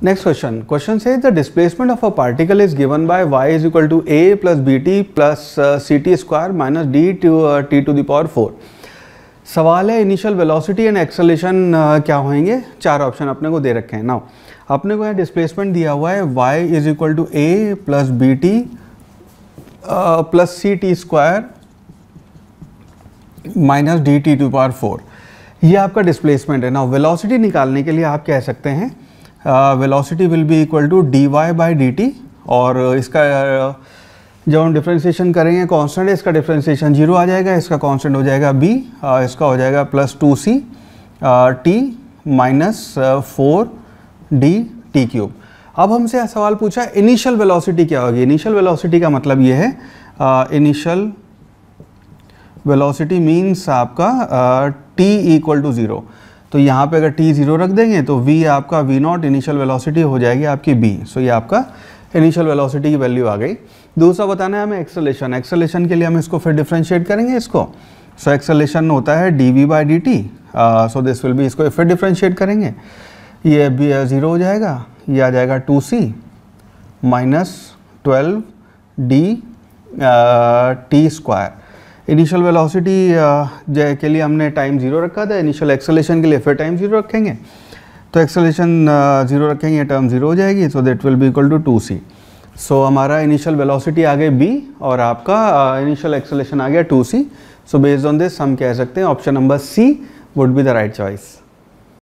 Next question. Question says the displacement of a particle is given by y is equal to a plus bt plus uh, ct square minus d to uh, t to the power 4. सवाल है initial velocity and acceleration क्या होंगे चार option अपने को दे रखे हैं now अपने को यहाँ डिस्प्लेसमेंट दिया हुआ है Y is equal to A plus B T plus C T square minus D T to power four ये आपका डिस्प्लेसमेंट है ना वेलोसिटी निकालने के लिए आप कह सकते हैं velocity will be equal to D Y by D T और इसका uh, जब हम डिफ्रेंसीशन करेंगे कांस्टेंट इसका डिफ्रेंसीशन जीरो आ जाएगा इसका कांस्टेंट हो जाएगा बी uh, इसका हो जाएगा plus two C T minus four D T cube अब हमसे सवाल पूछा इनिशियल वेलोसिटी क्या होगी इनिशियल वेलोसिटी का मतलब ये है इनिशियल वेलोसिटी मीन्स आपका टी इक्वल टू ज़ीरो तो यहाँ पे अगर टी ज़ीरो रख देंगे तो वी आपका वी नॉट इनिशियल वेलोसिटी हो जाएगी आपकी बी सो ये आपका इनिशियल वेलोसिटी की वैल्यू आ गई दूसरा बताना है हमें एक्सलेशन एक्सलेशन के लिए हम इसको फिर डिफ्रेंशिएट करेंगे इसको सो so, एक्सलेशन होता है D V by D T so this will be इसको फिर डिफ्रेंशिएट करेंगे ये बी ज़ीरो हो जाएगा ये आ जाएगा two C minus twelve D T square initial velocity के लिए हमने टाइम ज़ीरो रखा था इनिशियल एक्सेलेशन के लिए फिर टाइम ज़ीरो रखेंगे तो एक्सेलेशन ज़ीरो रखेंगे टर्म ज़ीरो हो जाएगी so that will be equal to two C so हमारा इनिशियल वेलोसिटी आ गई बी और आपका इनिशियल एक्सेलेशन आ गया two C so based on this हम कह सकते हैं option number C would be the right choice